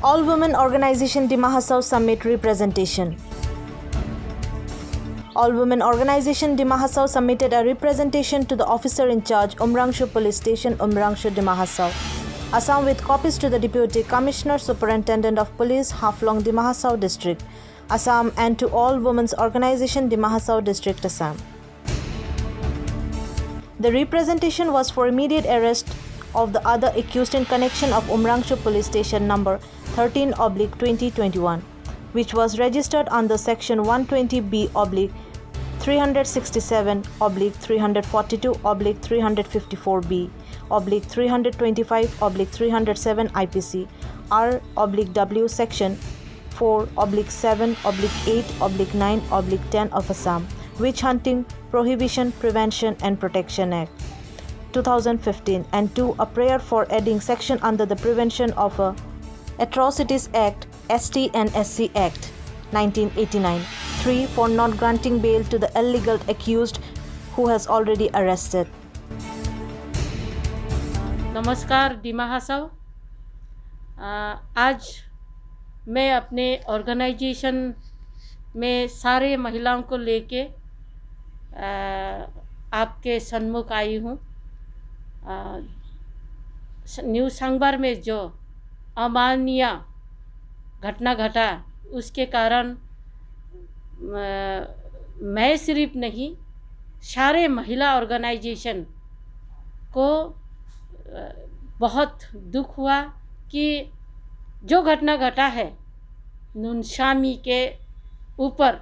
All Women Organization Dimahasau Summit Representation All Women Organization Dimahasau submitted a representation to the officer in charge Umrangshu Police Station Umrangshu Dimahasau. Assam with copies to the Deputy Commissioner Superintendent of Police Haflong Dimahasau District Assam and to all women's organization Dimahasau District Assam. The representation was for immediate arrest of the other accused in connection of Umrangshu Police Station number 13 oblique 2021, which was registered under section 120B oblique 367 oblique 342 oblique 354B oblique 325 oblique 307 IPC R oblique W section 4 oblique 7 oblique 8 oblique 9 oblique 10 of Assam Witch Hunting Prohibition Prevention and Protection Act 2015 and 2 a prayer for adding section under the prevention of a atrocities act st and sc act 1989 3 for not granting bail to the illegal accused who has already arrested नमस्कार डीमा हासव आज मैं अपने organisation में सारे महिलाओं को लेके आपके सन्मुख आई हूँ न्यू संगबर में जो अमान्य घटना घटा उसके कारण मैं सिर्फ नहीं सारे महिला ऑर्गेनाइजेशन को बहुत दुख हुआ कि जो घटना घटा है नुनशामी के ऊपर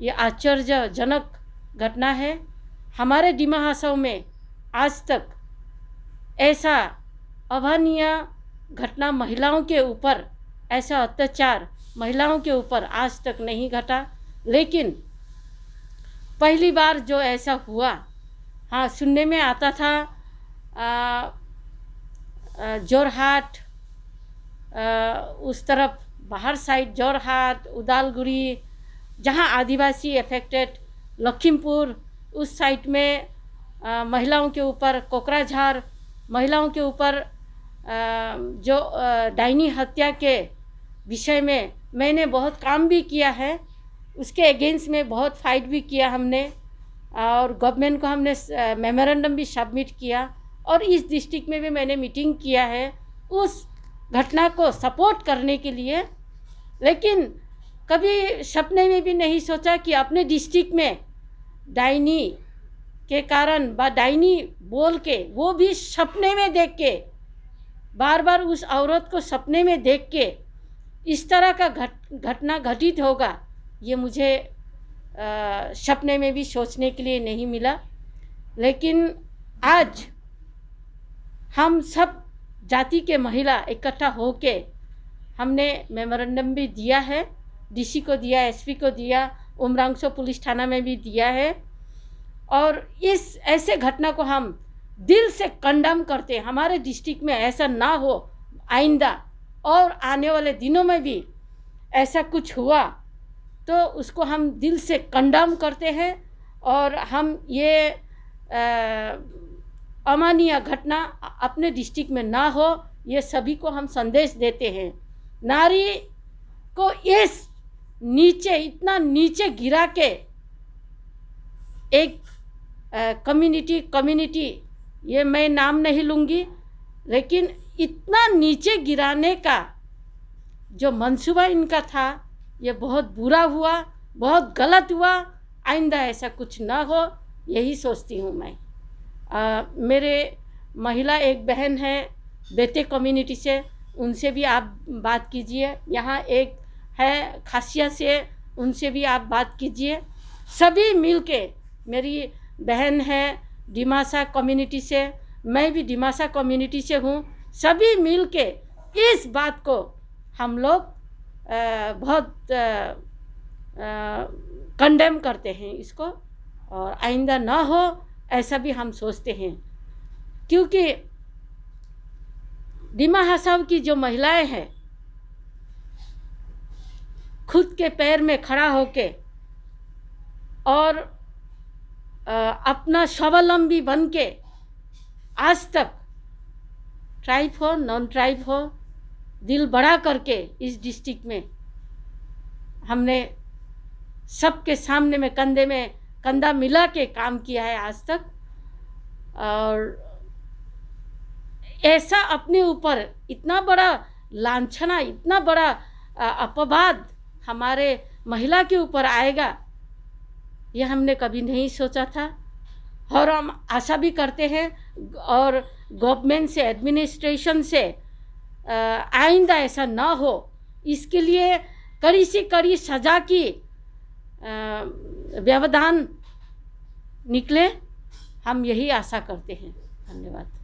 ये आश्चर्यजनक घटना है हमारे डिमा हासव में आज तक ऐसा अभनीय घटना महिलाओं के ऊपर ऐसा अत्याचार महिलाओं के ऊपर आज तक नहीं घटा लेकिन पहली बार जो ऐसा हुआ हाँ सुनने में आता था जोरहाट उस तरफ बाहर साइड जोरहाट उदालगुड़ी जहाँ आदिवासी अफेक्टेड लखीमपुर उस साइड में महिलाओं के ऊपर कोकराझार महिलाओं के ऊपर जो डाइनी हत्या के विषय में मैंने बहुत काम भी किया है उसके अगेंस्ट में बहुत फाइट भी किया हमने और गवर्नमेंट को हमने मेमोरेंडम भी सबमिट किया और इस डिस्ट्रिक्ट में भी मैंने मीटिंग किया है उस घटना को सपोर्ट करने के लिए लेकिन कभी सपने में भी नहीं सोचा कि अपने डिस्ट्रिक्ट में डाइनी के कारण व डाइनी बोल के वो भी सपने में देख के बार बार उस औरत को सपने में देख के इस तरह का घट घटना घटित होगा ये मुझे आ, सपने में भी सोचने के लिए नहीं मिला लेकिन आज हम सब जाति के महिला इकट्ठा होके हमने मेमोरेंडम भी दिया है डीसी को दिया एसपी को दिया उमरांगसो पुलिस थाना में भी दिया है और इस ऐसे घटना को हम दिल से कंडम करते हैं हमारे डिस्ट्रिक्ट में ऐसा ना हो आइंदा और आने वाले दिनों में भी ऐसा कुछ हुआ तो उसको हम दिल से कंडम करते हैं और हम ये अमानिया घटना अपने डिस्ट्रिक्ट में ना हो ये सभी को हम संदेश देते हैं नारी को इस नीचे इतना नीचे गिरा के एक कम्युनिटी कम्युनिटी ये मैं नाम नहीं लूँगी लेकिन इतना नीचे गिराने का जो मंसूबा इनका था ये बहुत बुरा हुआ बहुत गलत हुआ आइंदा ऐसा कुछ ना हो यही सोचती हूँ मैं आ, मेरे महिला एक बहन है बेटे कम्युनिटी से उनसे भी आप बात कीजिए यहाँ एक है खासिया से उनसे भी आप बात कीजिए सभी मिल के मेरी बहन है डिमासा कम्युनिटी से मैं भी डिमासा कम्युनिटी से हूँ सभी मिल के इस बात को हम लोग बहुत कंडेम करते हैं इसको और आइंदा ना हो ऐसा भी हम सोचते हैं क्योंकि डिमा हसाव की जो महिलाएं हैं खुद के पैर में खड़ा होके और अपना स्वावलंबी बन के आज तक ट्राइब हो नॉन ट्राइब हो दिल बड़ा करके इस डिस्ट्रिक्ट में हमने सबके सामने में कंधे में कंधा मिला के काम किया है आज तक और ऐसा अपने ऊपर इतना बड़ा लाछना इतना बड़ा अपवाद हमारे महिला के ऊपर आएगा ये हमने कभी नहीं सोचा था और हम आशा भी करते हैं और गवर्नमेंट से एडमिनिस्ट्रेशन से आइंदा ऐसा ना हो इसके लिए कड़ी से कड़ी सजा की व्यवधान निकले हम यही आशा करते हैं धन्यवाद